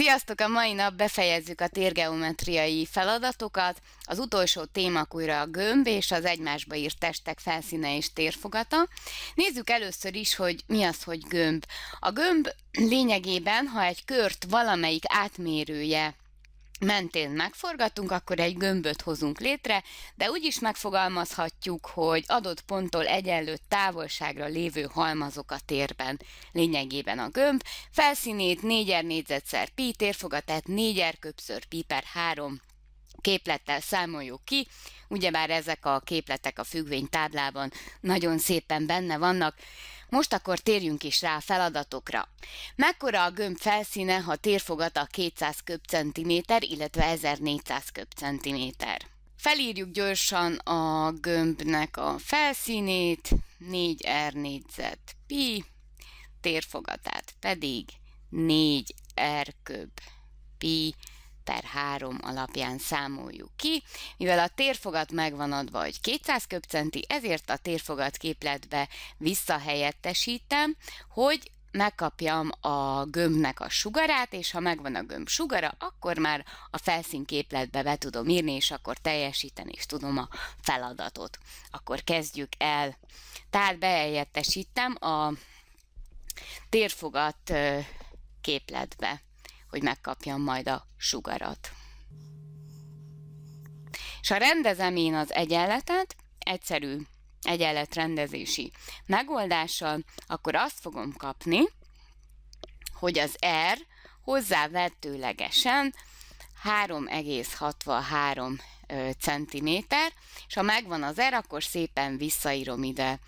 Sziasztok! A mai nap befejezzük a térgeometriai feladatokat. Az utolsó témak újra a gömb és az egymásba írt testek felszíne és térfogata. Nézzük először is, hogy mi az, hogy gömb. A gömb lényegében, ha egy kört valamelyik átmérője mentén megforgatunk, akkor egy gömböt hozunk létre, de úgy is megfogalmazhatjuk, hogy adott ponttól egyenlő távolságra lévő halmazok a térben. Lényegében a gömb felszínét 4 négyzetszer pi térfoga, tehát 4 köbször pi per 3 képlettel számoljuk ki, ugyebár ezek a képletek a függvény táblában nagyon szépen benne vannak, most akkor térjünk is rá a feladatokra. Mekkora a gömb felszíne, ha térfogata 200 köbcentiméter, illetve 1400 köbcentiméter? Felírjuk gyorsan a gömbnek a felszínét, 4R négyzet pi, térfogatát pedig 4R köb pi per 3 alapján számoljuk ki. Mivel a térfogat megvan adva, hogy 200 köbcenti, ezért a térfogat képletbe visszahelyettesítem, hogy megkapjam a gömbnek a sugarát, és ha megvan a gömb sugara, akkor már a felszínképletbe be tudom írni, és akkor teljesíteni is tudom a feladatot. Akkor kezdjük el. Tehát beeljettesítem a térfogat képletbe hogy megkapjam majd a sugarat. És ha rendezem én az egyenletet, egyszerű egyenletrendezési megoldással, akkor azt fogom kapni, hogy az R hozzávetőlegesen 3,63 cm, és ha megvan az R, akkor szépen visszaírom ide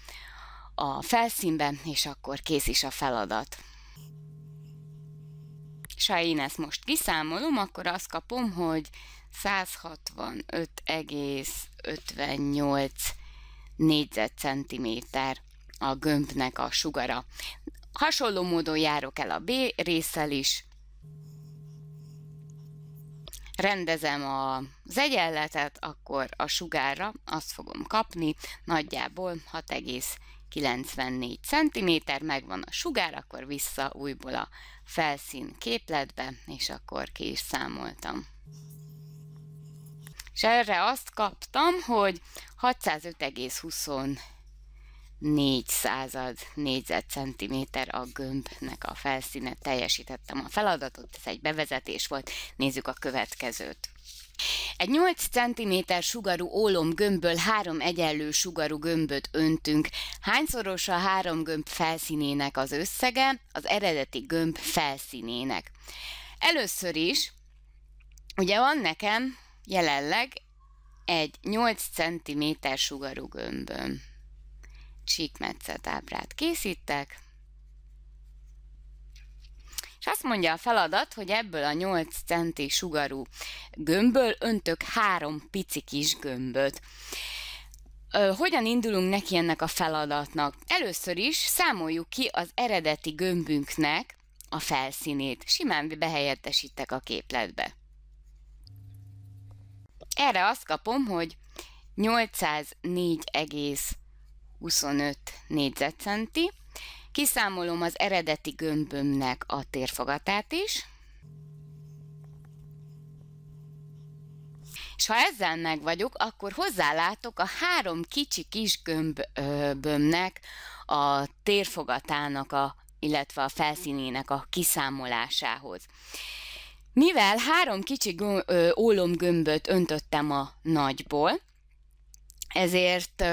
a felszínbe, és akkor kész is a feladat és ha én ezt most kiszámolom, akkor azt kapom, hogy 165,58 négyzetcentiméter a gömbnek a sugara. Hasonló módon járok el a B részsel is, rendezem az egyenletet, akkor a sugárra azt fogom kapni nagyjából 94 cm, megvan a sugár, akkor vissza újból a felszín képletbe, és akkor ki is számoltam. És erre azt kaptam, hogy 605,24 század négyzetcentiméter a gömbnek a felszíne. Teljesítettem a feladatot, ez egy bevezetés volt, nézzük a következőt. Egy 8 cm sugarú ólomgömbből három egyenlő sugarú gömböt öntünk. Hányszoros a három gömb felszínének az összege, az eredeti gömb felszínének. Először is, ugye van nekem jelenleg egy 8 cm sugarú gömböm. Csíkmetszet ábrát készítek, és azt mondja a feladat, hogy ebből a 8 centi sugarú gömbből öntök három pici kis gömböt. Hogyan indulunk neki ennek a feladatnak? Először is számoljuk ki az eredeti gömbünknek a felszínét. Simán behelyettesítek a képletbe. Erre azt kapom, hogy 804,25 négyzetcenti, Kiszámolom az eredeti gömbömnek a térfogatát is, és ha ezzel meg vagyok, akkor hozzálátok a három kicsi kis gömbömnek a térfogatának, a, illetve a felszínének a kiszámolásához. Mivel három kicsi ólomgömböt öntöttem a nagyból, ezért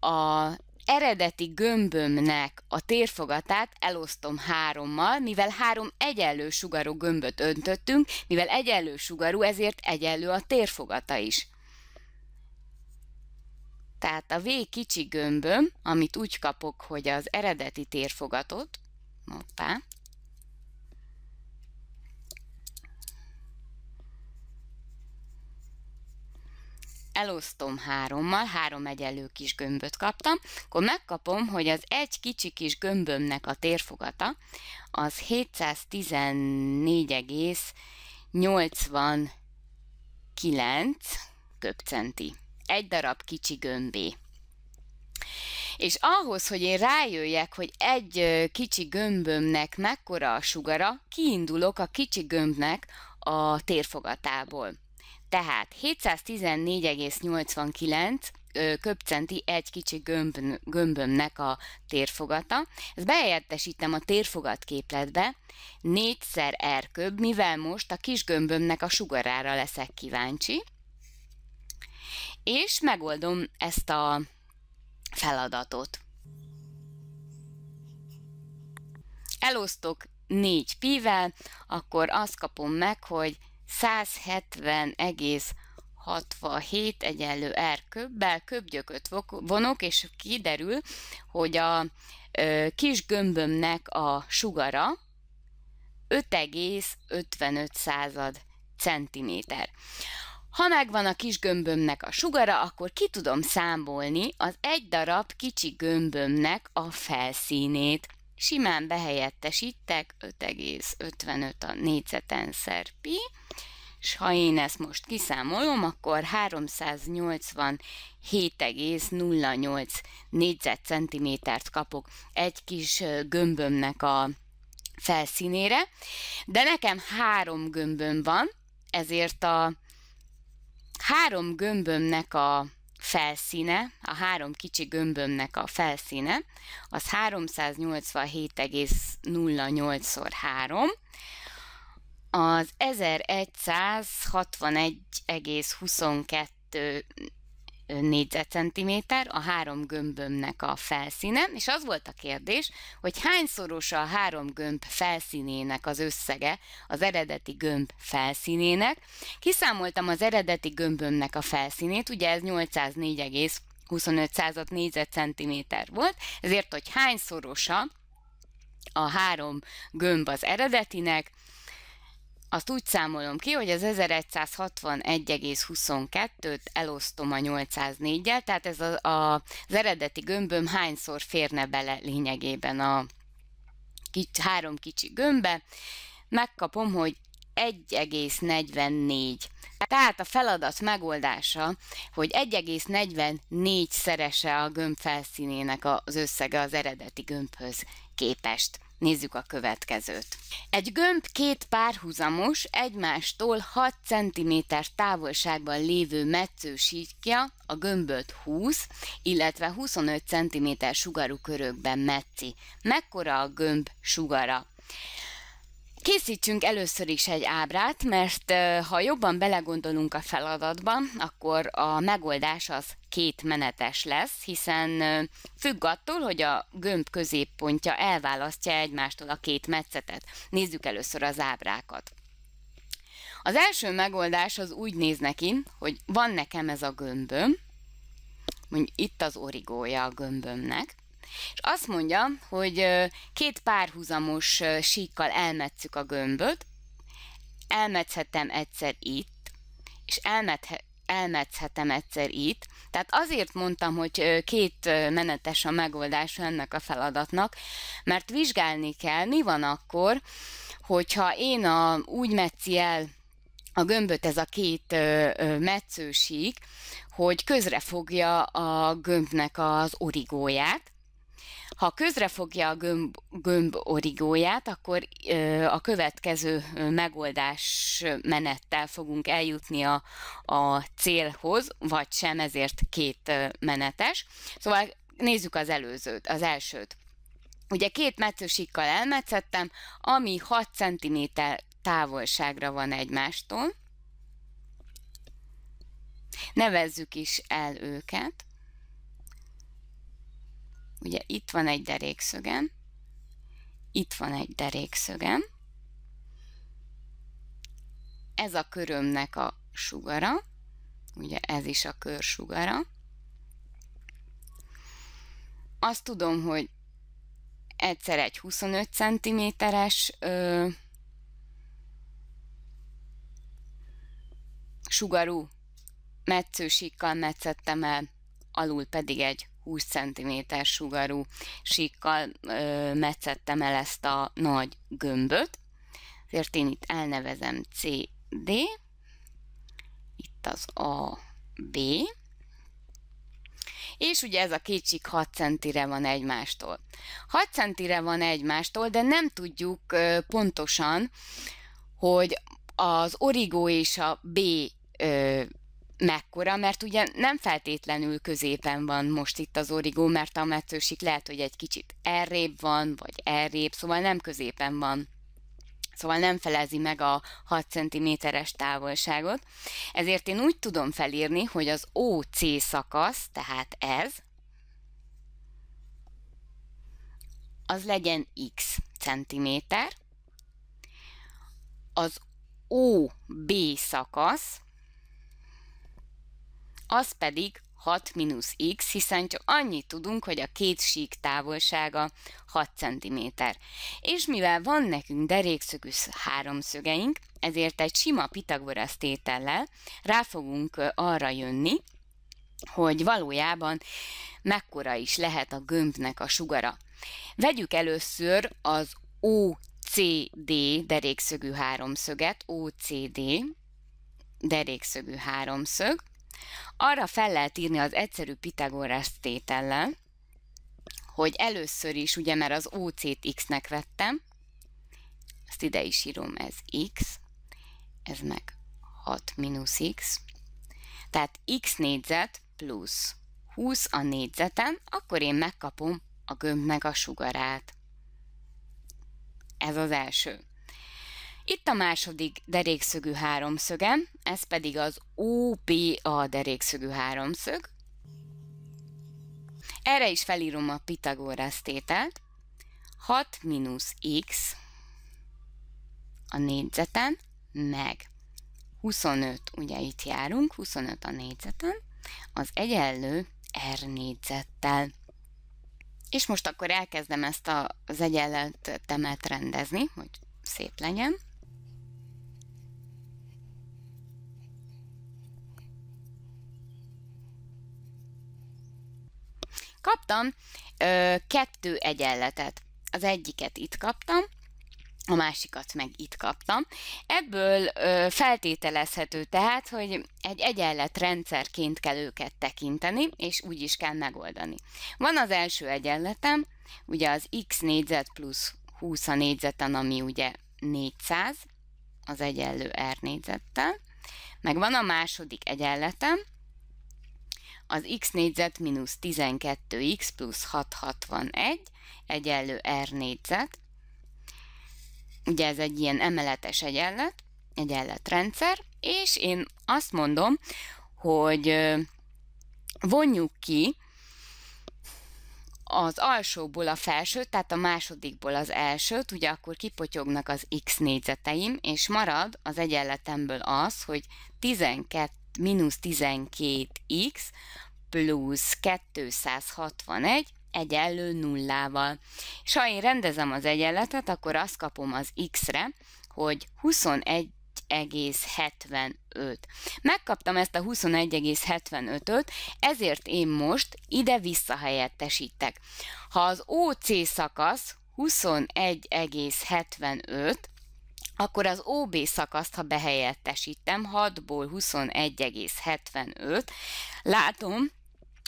a eredeti gömbömnek a térfogatát elosztom hárommal, mivel három egyenlő sugarú gömböt öntöttünk, mivel egyenlő sugarú, ezért egyenlő a térfogata is. Tehát a V kicsi gömböm, amit úgy kapok, hogy az eredeti térfogatot, hoppá, elosztom hárommal, három egyenlő kis gömböt kaptam, akkor megkapom, hogy az egy kicsi kis gömbömnek a térfogata az 714,89 köbcenti. Egy darab kicsi gömbé. És ahhoz, hogy én rájöjjek, hogy egy kicsi gömbömnek mekkora a sugara, kiindulok a kicsi gömbnek a térfogatából. Tehát 714,89 köbcenti egy kicsi gömb, gömbömnek a térfogata. Ezt behelyettesítem a térfogat képletbe, 4-szer R köb, mivel most a kis gömbömnek a sugarára leszek kíváncsi. És megoldom ezt a feladatot. Elosztok 4 pivel, akkor azt kapom meg, hogy 170,67 egyenlő R köbbel köbgyököt vonok, és kiderül, hogy a kis gömbömnek a sugara 5,55 század centiméter. Ha megvan a kis gömbömnek a sugara, akkor ki tudom számolni az egy darab kicsi gömbömnek a felszínét simán behelyettesítek 5,55 a négyzeten szerpi, és ha én ezt most kiszámolom, akkor 387,08 négyzetcentimétert kapok egy kis gömbömnek a felszínére, de nekem három gömböm van, ezért a három gömbömnek a felszíne, a három kicsi gömbömnek a felszíne, az 387,08x3, az 1161,22 négyzetcentiméter a három gömbömnek a felszíne, és az volt a kérdés, hogy hányszoros a három gömb felszínének az összege az eredeti gömb felszínének. Kiszámoltam az eredeti gömbömnek a felszínét, ugye ez 804,25 négyzetcentiméter volt, ezért, hogy hányszorosa a három gömb az eredetinek, azt úgy számolom ki, hogy az 1161,22-t elosztom a 804-gel, tehát ez a, a, az eredeti gömböm hányszor férne bele lényegében a kics, három kicsi gömbbe, megkapom, hogy 1,44. Tehát a feladat megoldása, hogy 1,44 szerese a gömb felszínének az összege az eredeti gömbhöz képest. Nézzük a következőt. Egy gömb két párhuzamos, egymástól 6 cm távolságban lévő metszősítja a gömböt 20, illetve 25 cm sugarú körökben metszi. Mekkora a gömb sugara? Készítsünk először is egy ábrát, mert ha jobban belegondolunk a feladatba, akkor a megoldás az két menetes lesz, hiszen függ attól, hogy a gömb középpontja elválasztja egymástól a két metszetet. Nézzük először az ábrákat. Az első megoldás az úgy néz neki, hogy van nekem ez a gömböm, mondjuk itt az origója a gömbömnek, és azt mondja, hogy két párhuzamos síkkal elmetszük a gömböt, elmetszhetem egyszer itt, és elmethe, elmetszhetem egyszer itt. Tehát azért mondtam, hogy két menetes a megoldása ennek a feladatnak, mert vizsgálni kell, mi van akkor, hogyha én a, úgy metszi el a gömböt ez a két ö, hogy közre fogja a gömbnek az origóját, ha közrefogja a gömb, gömb origóját, akkor a következő megoldás menettel fogunk eljutni a, a célhoz, vagy sem, ezért két menetes. Szóval nézzük az előzőt, az elsőt. Ugye két metszősikkal elmetszettem, ami 6 cm távolságra van egymástól. Nevezzük is el őket. Ugye itt van egy derékszögem, itt van egy derékszögem, ez a körömnek a sugara, ugye ez is a kör sugara. Azt tudom, hogy egyszer egy 25 cm-es sugarú metszősíkkal metszettem el, alul pedig egy 20 cm sugarú síkkal ö, metszettem el ezt a nagy gömböt. Ezért én itt elnevezem CD, itt az A, B, és ugye ez a két sík 6 centire van egymástól. 6 centire van egymástól, de nem tudjuk ö, pontosan, hogy az origó és a B ö, mekkora, mert ugye nem feltétlenül középen van most itt az origó, mert a metszősik lehet, hogy egy kicsit errébb van, vagy errébb, szóval nem középen van. Szóval nem felezi meg a 6 cm-es távolságot. Ezért én úgy tudom felírni, hogy az OC szakasz, tehát ez, az legyen x centiméter, az OB szakasz, az pedig 6 mínusz x, hiszen csak annyit tudunk, hogy a két sík távolsága 6 cm. És mivel van nekünk derékszögű háromszögeink, ezért egy sima Pitagorasz tétellel rá fogunk arra jönni, hogy valójában mekkora is lehet a gömbnek a sugara. Vegyük először az OCD derékszögű háromszöget, OCD derékszögű háromszög, arra fel lehet írni az egyszerű Pitagorás tétellel, hogy először is, ugye mert az OC-t x-nek vettem, ezt ide is írom, ez x, ez meg 6 mínusz x, tehát x négyzet plusz 20 a négyzeten, akkor én megkapom a gömb meg a sugarát. Ez az első. Itt a második derékszögű háromszögem, ez pedig az OPA derékszögű háromszög. Erre is felírom a Pitagorasz tételt. 6 mínusz x a négyzeten, meg 25, ugye itt járunk, 25 a négyzeten, az egyenlő r négyzettel. És most akkor elkezdem ezt az egyenletemet rendezni, hogy szép legyen. Kaptam ö, kettő egyenletet. Az egyiket itt kaptam, a másikat meg itt kaptam. Ebből ö, feltételezhető tehát, hogy egy egyenlet rendszerként kell őket tekinteni, és úgy is kell megoldani. Van az első egyenletem, ugye az x négyzet plusz 20 a négyzeten, ami ugye 400, az egyenlő r négyzettel, meg van a második egyenletem, az x négyzet mínusz 12x plusz 661 egyenlő r négyzet. Ugye ez egy ilyen emeletes egyenlet, egyenletrendszer, és én azt mondom, hogy vonjuk ki az alsóból a felsőt, tehát a másodikból az elsőt, ugye akkor kipotyognak az x négyzeteim, és marad az egyenletemből az, hogy 12 mínusz 12x plusz 261 egyenlő nullával. És ha én rendezem az egyenletet, akkor azt kapom az x-re, hogy 21 21,75. Megkaptam ezt a 21,75-öt, ezért én most ide visszahelyettesítek. Ha az OC szakasz 21,75, akkor az OB szakaszt, ha behelyettesítem, 6-ból 21,75, látom,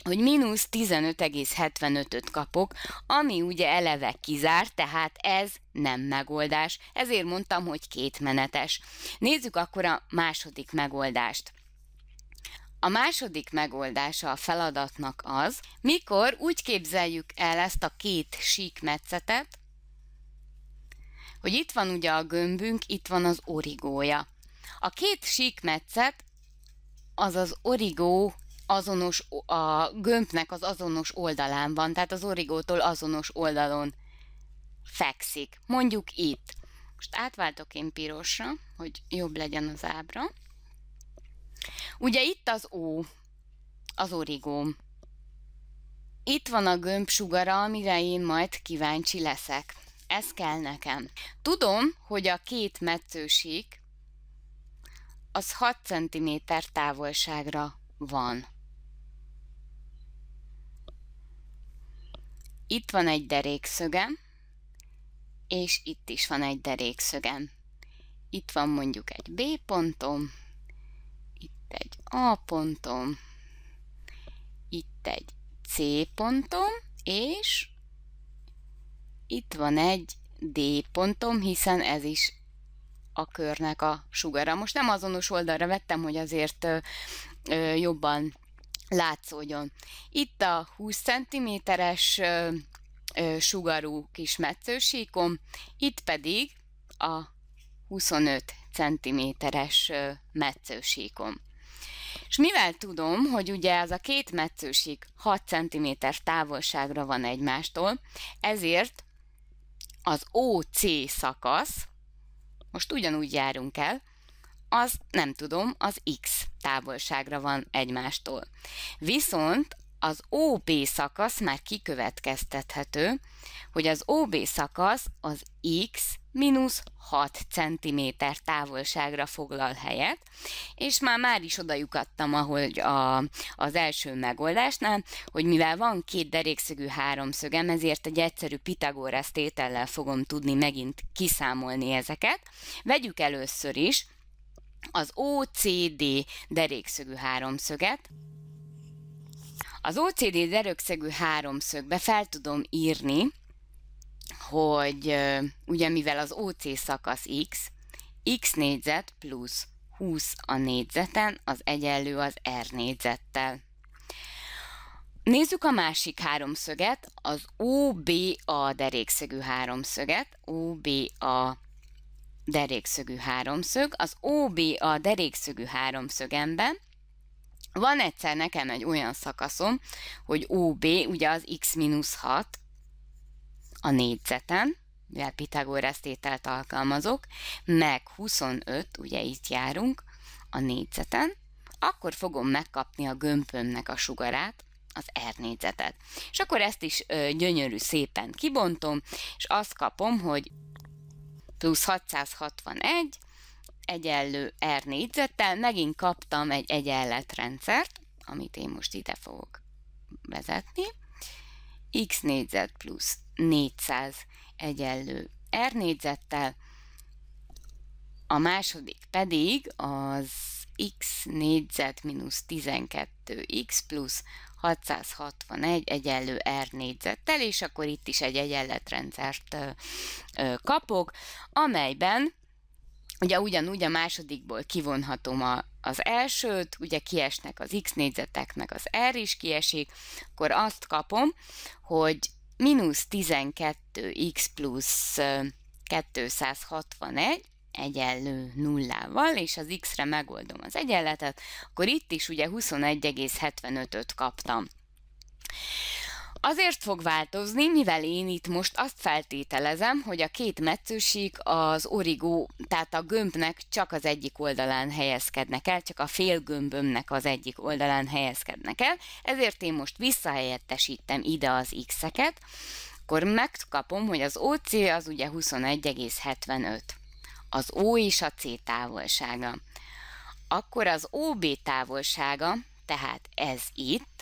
hogy mínusz 15,75-öt kapok, ami ugye eleve kizár, tehát ez nem megoldás, ezért mondtam, hogy kétmenetes. Nézzük akkor a második megoldást. A második megoldása a feladatnak az, mikor úgy képzeljük el ezt a két síkmetszetet, hogy itt van ugye a gömbünk, itt van az origója. A két síkmetszet, az az origó azonos, a gömbnek az azonos oldalán van, tehát az origótól azonos oldalon fekszik. Mondjuk itt. Most átváltok én pirosra, hogy jobb legyen az ábra. Ugye itt az ó, az origóm. Itt van a gömb sugara, amire én majd kíváncsi leszek. Ez kell nekem. Tudom, hogy a két metszősík az 6 cm távolságra van. Itt van egy derékszögem, és itt is van egy derékszögem. Itt van mondjuk egy B pontom, itt egy A pontom, itt egy C pontom, és itt van egy D pontom, hiszen ez is a körnek a sugara. Most nem azonos oldalra vettem, hogy azért ö, jobban látszódjon. Itt a 20 cm-es sugarú kis metszősíkom, itt pedig a 25 cm-es metszősíkom. És mivel tudom, hogy ugye ez a két metszősík 6 cm távolságra van egymástól, ezért az OC szakasz, most ugyanúgy járunk el, az nem tudom, az X távolságra van egymástól. Viszont az OB szakasz már kikövetkeztethető, hogy az OB szakasz az X mínusz 6 cm távolságra foglal helyet, és már már is lyukadtam, ahogy a, az első megoldásnál, hogy mivel van két derékszögű háromszögem, ezért egy egyszerű Pitagoras tétellel fogom tudni megint kiszámolni ezeket. Vegyük először is az OCD derékszögű háromszöget, az OCD derökszegű háromszögbe fel tudom írni, hogy ugye mivel az OC szakasz x, x négyzet plusz 20 a négyzeten, az egyenlő az R négyzettel. Nézzük a másik háromszöget, az OBA derékszögű háromszöget. OBA derékszögű háromszög. Az OBA derékszögű háromszögemben van egyszer nekem egy olyan szakaszom, hogy OB, ugye az x-6 a négyzeten, mivel Pitagorasz tételt alkalmazok, meg 25, ugye itt járunk, a négyzeten, akkor fogom megkapni a gömpömnek a sugarát, az R négyzetet. És akkor ezt is ö, gyönyörű szépen kibontom, és azt kapom, hogy plusz 661 egyenlő R négyzettel megint kaptam egy egyenletrendszert, amit én most ide fogok vezetni. X négyzet plusz 400 egyenlő R négyzettel, a második pedig az x négyzet mínusz 12x plusz 661 egyenlő R négyzettel, és akkor itt is egy egyenletrendszert kapok, amelyben Ugye ugyanúgy a másodikból kivonhatom a, az elsőt, ugye kiesnek az x meg az r is kiesik, akkor azt kapom, hogy mínusz 12x plusz 261 egyenlő nullával, és az x-re megoldom az egyenletet, akkor itt is ugye 21,75-öt kaptam. Azért fog változni, mivel én itt most azt feltételezem, hogy a két metszősík az origó, tehát a gömbnek csak az egyik oldalán helyezkednek el, csak a fél gömbömnek az egyik oldalán helyezkednek el, ezért én most visszahelyettesítem ide az x-eket, akkor megkapom, hogy az OC az ugye 21,75. Az O és a C távolsága. Akkor az OB távolsága, tehát ez itt,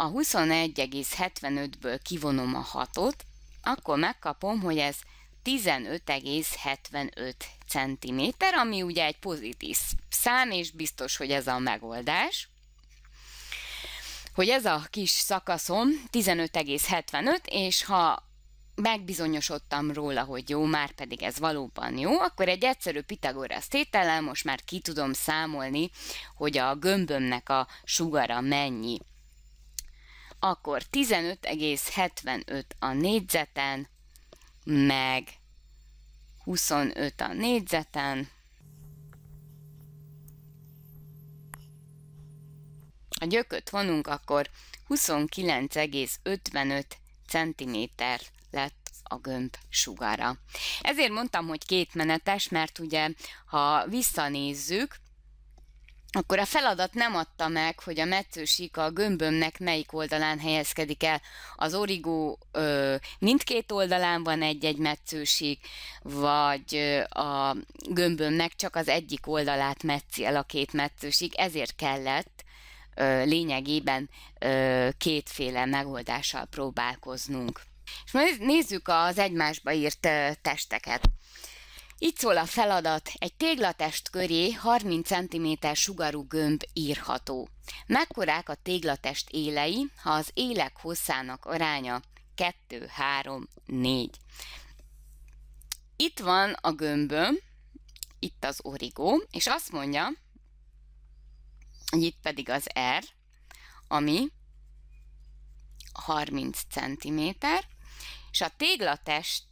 a 21,75-ből kivonom a 6-ot, akkor megkapom, hogy ez 15,75 cm, ami ugye egy pozitív szám, és biztos, hogy ez a megoldás. Hogy ez a kis szakaszom 15,75, és ha megbizonyosodtam róla, hogy jó, már pedig ez valóban jó, akkor egy egyszerű Pitagorasz tétellel most már ki tudom számolni, hogy a gömbömnek a sugara mennyi akkor 15,75 a négyzeten, meg 25 a négyzeten. A gyököt vonunk, akkor 29,55 cm lett a gömb sugara. Ezért mondtam, hogy kétmenetes, mert ugye, ha visszanézzük, akkor a feladat nem adta meg, hogy a metszősíka a gömbömnek melyik oldalán helyezkedik el. Az origó ö, mindkét oldalán van egy-egy metszősík, vagy ö, a gömbömnek csak az egyik oldalát metszi el a két metszősík, ezért kellett ö, lényegében ö, kétféle megoldással próbálkoznunk. És nézzük az egymásba írt testeket. Így szól a feladat, egy téglatest köré 30 cm sugarú gömb írható. Mekkorák a téglatest élei, ha az élek hosszának aránya 2, 3, 4. Itt van a gömböm, itt az origó, és azt mondja, hogy itt pedig az R, ami 30 cm, és a téglatest,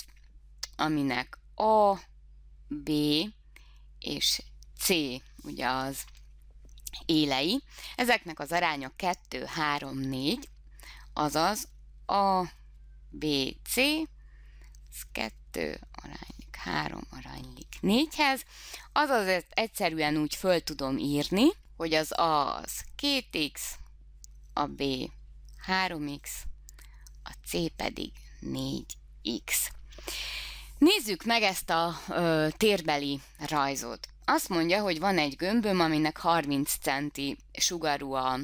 aminek a B és C, ugye az élei. Ezeknek az aránya 2, 3, 4, azaz A, B, C, ez 2 aránylik 3 aránylik 4-hez, azaz ezt egyszerűen úgy föl tudom írni, hogy az A az 2x, a B 3x, a C pedig 4x. Nézzük meg ezt a ö, térbeli rajzot. Azt mondja, hogy van egy gömböm, aminek 30 centi sugarú a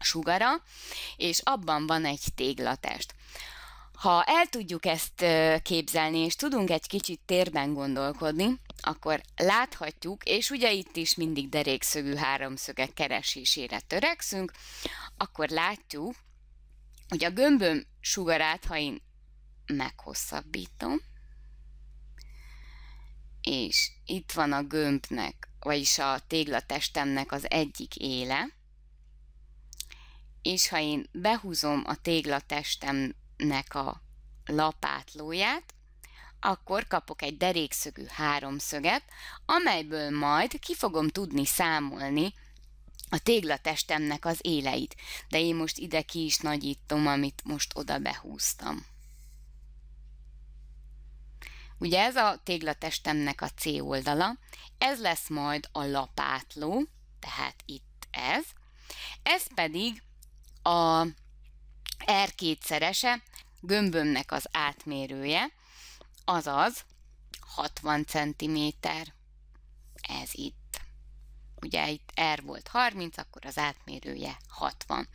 sugara, és abban van egy téglatest. Ha el tudjuk ezt képzelni, és tudunk egy kicsit térben gondolkodni, akkor láthatjuk, és ugye itt is mindig derékszögű háromszögek keresésére törekszünk, akkor látjuk, hogy a gömböm sugarát, ha én meghosszabbítom, és itt van a gömbnek, vagyis a téglatestemnek az egyik éle, és ha én behúzom a téglatestemnek a lapátlóját, akkor kapok egy derékszögű háromszöget, amelyből majd ki fogom tudni számolni a téglatestemnek az éleit. De én most ide ki is nagyítom, amit most oda behúztam. Ugye ez a téglatestemnek a C oldala, ez lesz majd a lapátló, tehát itt ez, ez pedig a R kétszerese, gömbömnek az átmérője, azaz 60 cm. Ez itt. Ugye itt R volt 30, akkor az átmérője 60.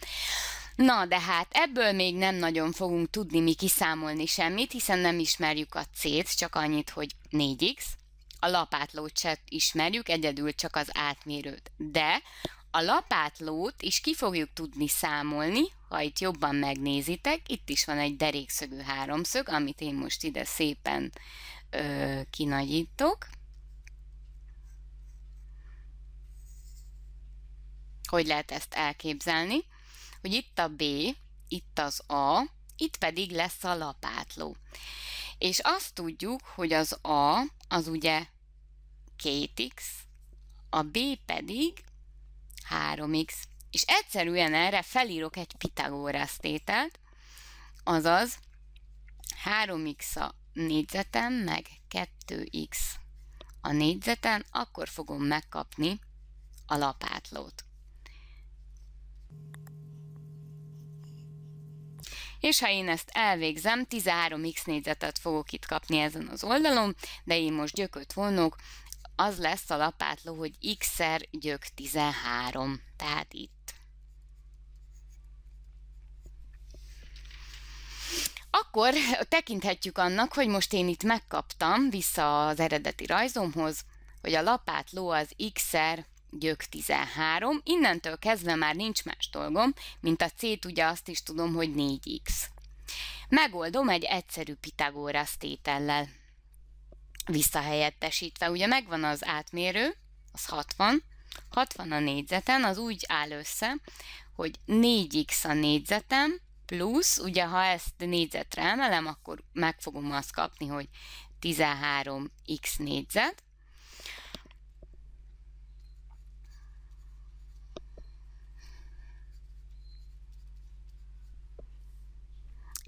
Na, de hát ebből még nem nagyon fogunk tudni mi kiszámolni semmit, hiszen nem ismerjük a C-t, csak annyit, hogy 4x. A lapátlót se ismerjük, egyedül csak az átmérőt. De a lapátlót is ki fogjuk tudni számolni, ha itt jobban megnézitek, itt is van egy derékszögű háromszög, amit én most ide szépen ö, kinagyítok. Hogy lehet ezt elképzelni? hogy itt a B, itt az A, itt pedig lesz a lapátló. És azt tudjuk, hogy az A az ugye 2x, a B pedig 3x. És egyszerűen erre felírok egy Pitagorasz tételt, azaz 3x a négyzeten, meg 2x a négyzeten, akkor fogom megkapni a lapátlót. és ha én ezt elvégzem, 13x négyzetet fogok itt kapni ezen az oldalon, de én most gyököt vonok, az lesz a lapátló, hogy x-szer gyök 13, tehát itt. Akkor tekinthetjük annak, hogy most én itt megkaptam vissza az eredeti rajzomhoz, hogy a lapátló az x-szer Gyök 13, innentől kezdve már nincs más dolgom, mint a c-t ugye azt is tudom, hogy 4x. Megoldom egy egyszerű Pitagórasz tétellel. Visszahelyettesítve, ugye megvan az átmérő, az 60, 60 a négyzeten, az úgy áll össze, hogy 4x a négyzetem, plusz, ugye ha ezt négyzetre emelem, akkor meg fogom azt kapni, hogy 13x négyzet,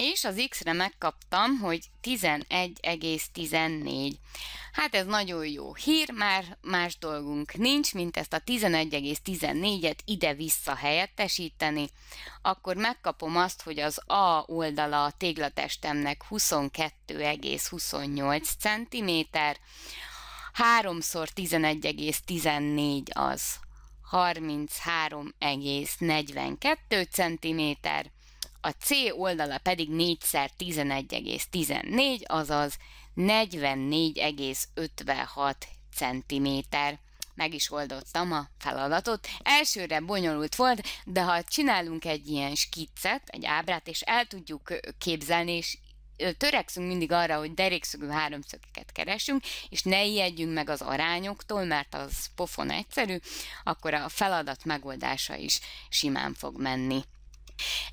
és az x-re megkaptam, hogy 11,14. Hát ez nagyon jó hír, már más dolgunk nincs, mint ezt a 11,14-et ide-vissza helyettesíteni. Akkor megkapom azt, hogy az A oldala a téglatestemnek 22,28 cm, 3 x 11,14 az 33,42 cm, a C oldala pedig 4-szer 11,14, azaz 44,56 cm. Meg is oldottam a feladatot. Elsőre bonyolult volt, de ha csinálunk egy ilyen skiccet, egy ábrát, és el tudjuk képzelni, és törekszünk mindig arra, hogy derékszögű háromszögeket keresünk, és ne ijedjünk meg az arányoktól, mert az pofon egyszerű, akkor a feladat megoldása is simán fog menni.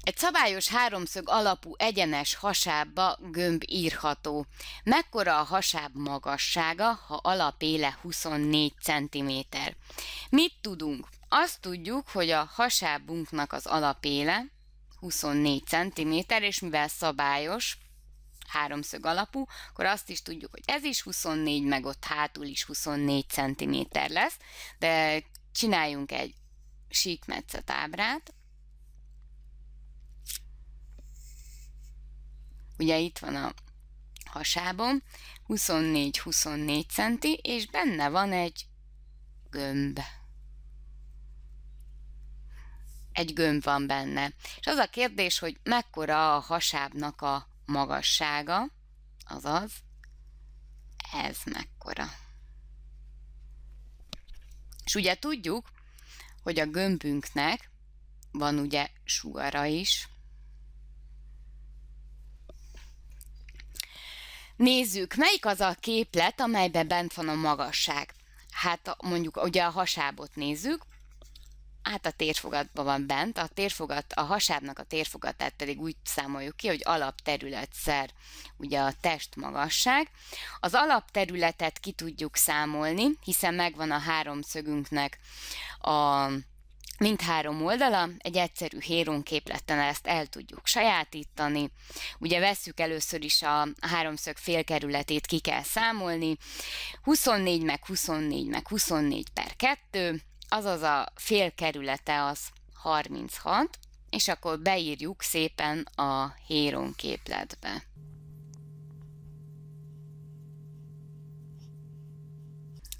Egy szabályos háromszög alapú egyenes hasába gömb írható. Mekkora a hasáb magassága, ha alapéle 24 cm? Mit tudunk? Azt tudjuk, hogy a hasábunknak az alapéle 24 cm, és mivel szabályos, háromszög alapú, akkor azt is tudjuk, hogy ez is 24, meg ott hátul is 24 cm lesz, de csináljunk egy síkmetszet ábrát, ugye itt van a hasábom, 24-24 centi, és benne van egy gömb. Egy gömb van benne. És az a kérdés, hogy mekkora a hasábnak a magassága, azaz ez mekkora. És ugye tudjuk, hogy a gömbünknek van ugye sugara is, Nézzük, melyik az a képlet, amelyben bent van a magasság? Hát mondjuk ugye a hasábot nézzük, hát a térfogatban van bent, a térfogat, a hasábnak a térfogatát pedig úgy számoljuk ki, hogy alapterületszer, ugye a testmagasság. Az alapterületet ki tudjuk számolni, hiszen megvan a háromszögünknek a mindhárom oldala egy egyszerű héron képletten ezt el tudjuk sajátítani. Ugye vesszük először is a háromszög félkerületét ki kell számolni. 24 meg 24 meg 24 per 2, azaz a félkerülete az 36, és akkor beírjuk szépen a héron képletbe.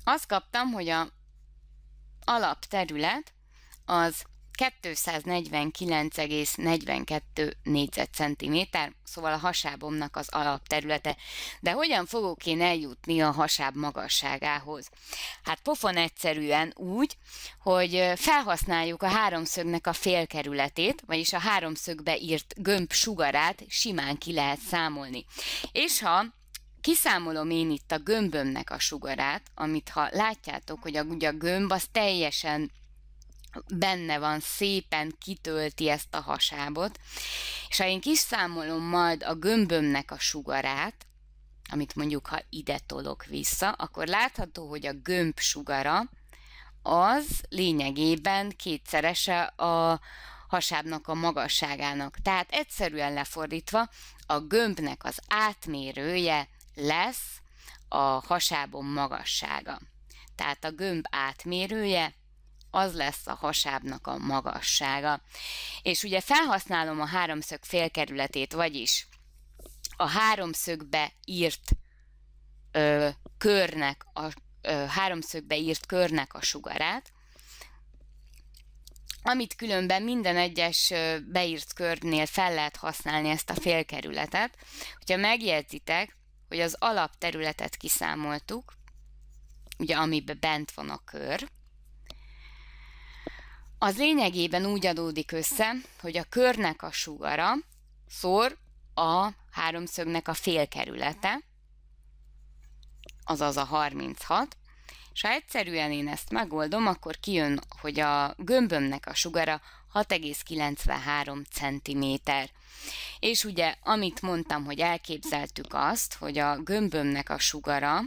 Azt kaptam, hogy a alapterület az 249,42 négyzetcentiméter, szóval a hasábomnak az alapterülete. De hogyan fogok én eljutni a hasáb magasságához? Hát pofon egyszerűen úgy, hogy felhasználjuk a háromszögnek a félkerületét, vagyis a háromszögbe írt gömb sugarát simán ki lehet számolni. És ha kiszámolom én itt a gömbömnek a sugarát, amit ha látjátok, hogy a, gömb az teljesen benne van, szépen kitölti ezt a hasábot, és ha én kiszámolom majd a gömbömnek a sugarát, amit mondjuk ha ide tolok vissza, akkor látható, hogy a gömb sugara az lényegében kétszerese a hasábnak a magasságának. Tehát egyszerűen lefordítva, a gömbnek az átmérője lesz a hasábom magassága. Tehát a gömb átmérője az lesz a hasábnak a magassága. És ugye felhasználom a háromszög félkerületét, vagyis a háromszögbe írt ö, körnek, a ö, háromszögbe írt körnek a sugarát, amit különben minden egyes beírt körnél fel lehet használni ezt a félkerületet. Hogyha megjegyzitek, hogy az alapterületet kiszámoltuk, ugye amiben bent van a kör, az lényegében úgy adódik össze, hogy a körnek a sugara szor a háromszögnek a félkerülete, azaz a 36, és ha egyszerűen én ezt megoldom, akkor kijön, hogy a gömbömnek a sugara 6,93 cm. És ugye, amit mondtam, hogy elképzeltük azt, hogy a gömbömnek a sugara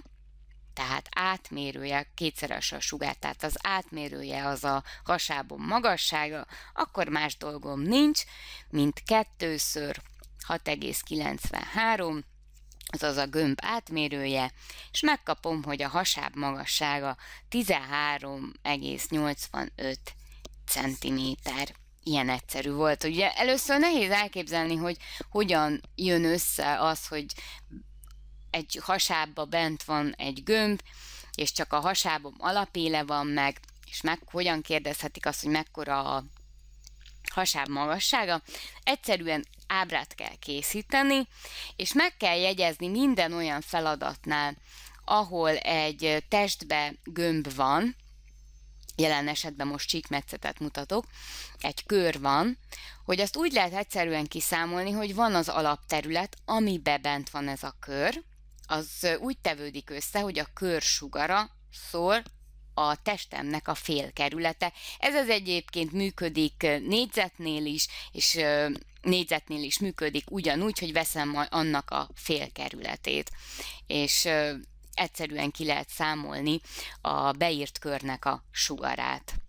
tehát átmérője kétszeres a sugár, tehát az átmérője az a hasábom magassága, akkor más dolgom nincs, mint kettőször 6,93, azaz a gömb átmérője, és megkapom, hogy a hasáb magassága 13,85 cm. Ilyen egyszerű volt. Ugye először nehéz elképzelni, hogy hogyan jön össze az, hogy egy hasába bent van egy gömb, és csak a hasábom alapéle van meg, és meg hogyan kérdezhetik azt, hogy mekkora a hasáb magassága. Egyszerűen ábrát kell készíteni, és meg kell jegyezni minden olyan feladatnál, ahol egy testbe gömb van, jelen esetben most csíkmetszetet mutatok, egy kör van, hogy azt úgy lehet egyszerűen kiszámolni, hogy van az alapterület, amibe bent van ez a kör, az úgy tevődik össze, hogy a kör sugara szól a testemnek a félkerülete. Ez az egyébként működik négyzetnél is, és négyzetnél is működik ugyanúgy, hogy veszem majd annak a félkerületét. És egyszerűen ki lehet számolni a beírt körnek a sugarát.